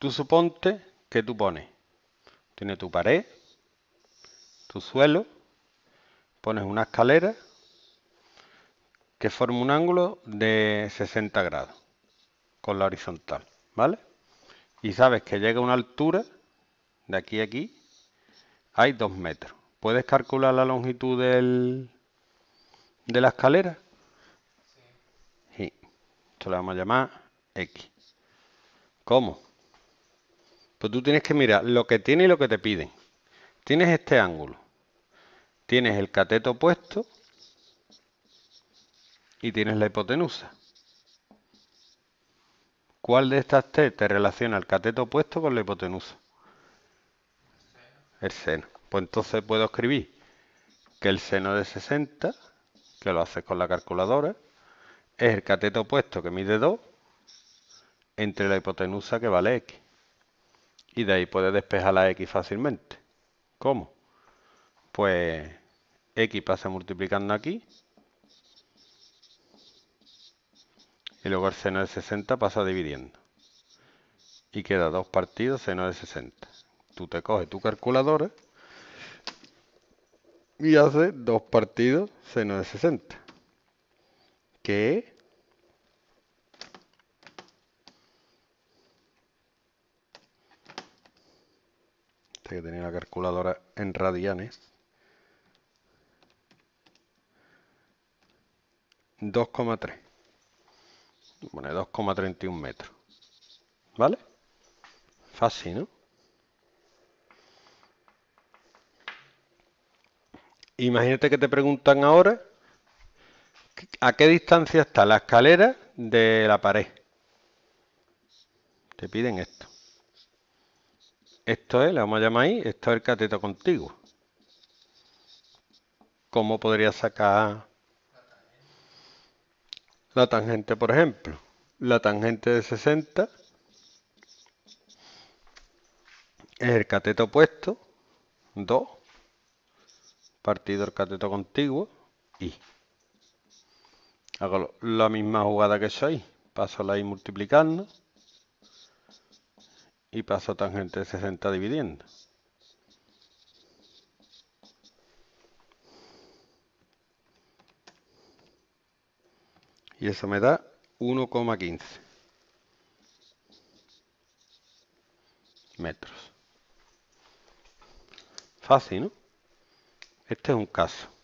Tú suponte que tú pones. Tienes tu pared, tu suelo, pones una escalera que forma un ángulo de 60 grados con la horizontal, ¿vale? Y sabes que llega a una altura, de aquí a aquí, hay 2 metros. ¿Puedes calcular la longitud del, de la escalera? Sí. sí. Esto le vamos a llamar X. ¿Cómo? Pues tú tienes que mirar lo que tiene y lo que te piden. Tienes este ángulo. Tienes el cateto opuesto y tienes la hipotenusa. ¿Cuál de estas T te relaciona el cateto opuesto con la hipotenusa? El seno. Pues entonces puedo escribir que el seno de 60, que lo haces con la calculadora, es el cateto opuesto que mide 2 entre la hipotenusa que vale x y de ahí puedes despejar la x fácilmente. ¿Cómo? Pues x pasa multiplicando aquí y luego el seno de 60 pasa dividiendo. Y queda dos partidos seno de 60. Tú te coges tu calculadora y haces dos partidos seno de 60. Que Este que tenía la calculadora en radianes. 2,3. Bueno, 2,31 metros. ¿Vale? Fácil, ¿no? Imagínate que te preguntan ahora a qué distancia está la escalera de la pared. Te piden esto. Esto es, la vamos a llamar ahí, esto es el cateto contiguo. ¿Cómo podría sacar la tangente, por ejemplo? La tangente de 60 es el cateto opuesto, 2, partido el cateto contiguo y hago la misma jugada que soy, paso la y multiplicando y paso tangente 60 dividiendo. Y eso me da 1,15 metros. Fácil, ¿no? Este es un caso.